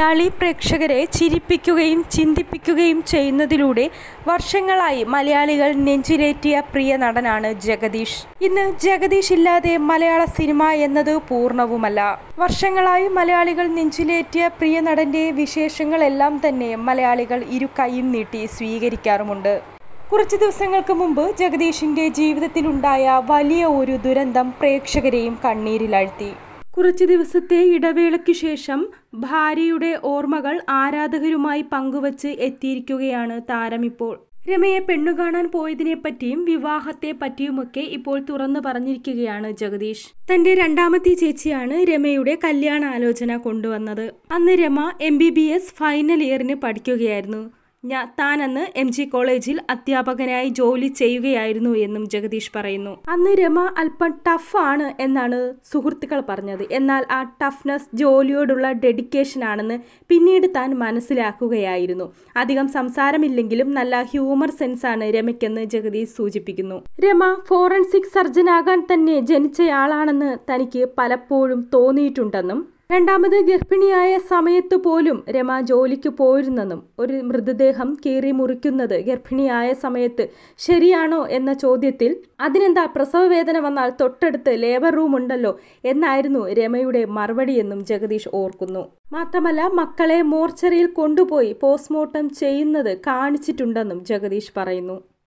മലയാളി പ്രേക്ഷകരെ ചിരിപ്പിക്കുകയും ചിന്തിപ്പിക്കുകയും ചെയ്യുന്നതിലൂടെ വർഷങ്ങളായി മലയാളികൾ നെഞ്ചിലേറ്റിയ പ്രിയ നടനാണ് ജഗദീഷ് ഇന്ന് ജഗദീഷ് ഇല്ലാതെ മലയാള സിനിമ എന്നത് പൂർണ്ണവുമല്ല വർഷങ്ങളായി മലയാളികൾ നെഞ്ചിലേറ്റിയ പ്രിയ നടന്റെ വിശേഷങ്ങളെല്ലാം തന്നെ മലയാളികൾ ഇരു കൈയും നീട്ടി സ്വീകരിക്കാറുമുണ്ട് കുറച്ച് ദിവസങ്ങൾക്ക് മുമ്പ് ജഗദീഷിന്റെ ജീവിതത്തിലുണ്ടായ വലിയ ഒരു ദുരന്തം പ്രേക്ഷകരെയും കണ്ണീരിലാഴ്ത്തി കുറച്ച് ദിവസത്തെ ഇടവേളയ്ക്ക് ശേഷം ഭാര്യയുടെ ഓർമ്മകൾ ആരാധകരുമായി പങ്കുവച്ച് എത്തിയിരിക്കുകയാണ് താരമിപ്പോൾ രമയെ പെണ്ണു കാണാൻ പോയതിനെപ്പറ്റിയും വിവാഹത്തെ പറ്റിയുമൊക്കെ ഇപ്പോൾ തുറന്നു പറഞ്ഞിരിക്കുകയാണ് ജഗദീഷ് തന്റെ രണ്ടാമത്തെ ചേച്ചിയാണ് രമയുടെ കല്യാണാലോചന കൊണ്ടുവന്നത് അന്ന് രമ എം ഫൈനൽ ഇയറിന് പഠിക്കുകയായിരുന്നു ഞാൻ താനന്ന് എം ജി കോളേജിൽ അധ്യാപകനായി ജോലി ചെയ്യുകയായിരുന്നു എന്നും ജഗദീഷ് പറയുന്നു അന്ന് രമ അല്പം ടഫാണ് എന്നാണ് സുഹൃത്തുക്കൾ പറഞ്ഞത് എന്നാൽ ആ ടഫ്നെസ് ജോലിയോടുള്ള ഡെഡിക്കേഷൻ ആണെന്ന് പിന്നീട് താൻ മനസ്സിലാക്കുകയായിരുന്നു അധികം സംസാരമില്ലെങ്കിലും നല്ല ഹ്യൂമർ സെൻസ് ആണ് രമയ്ക്കെന്ന് ജഗദീഷ് സൂചിപ്പിക്കുന്നു രമ ഫോറൻസിക് സർജനാകാൻ തന്നെ ജനിച്ചയാളാണെന്ന് തനിക്ക് പലപ്പോഴും തോന്നിയിട്ടുണ്ടെന്നും രണ്ടാമത് ഗർഭിണിയായ സമയത്തു പോലും രമ ജോലിക്ക് പോയിരുന്നെന്നും ഒരു മൃതദേഹം കീറി മുറിക്കുന്നത് ഗർഭിണിയായ സമയത്ത് ശരിയാണോ എന്ന ചോദ്യത്തിൽ അതിനെന്താ പ്രസവ വേദന വന്നാൽ തൊട്ടടുത്ത് ലേബർ റൂം ഉണ്ടല്ലോ എന്നായിരുന്നു രമയുടെ മറുപടിയെന്നും ജഗദീഷ് ഓർക്കുന്നു മാത്രമല്ല മക്കളെ മോർച്ചറിയിൽ കൊണ്ടുപോയി പോസ്റ്റ്മോർട്ടം ചെയ്യുന്നത് കാണിച്ചിട്ടുണ്ടെന്നും ജഗദീഷ് പറയുന്നു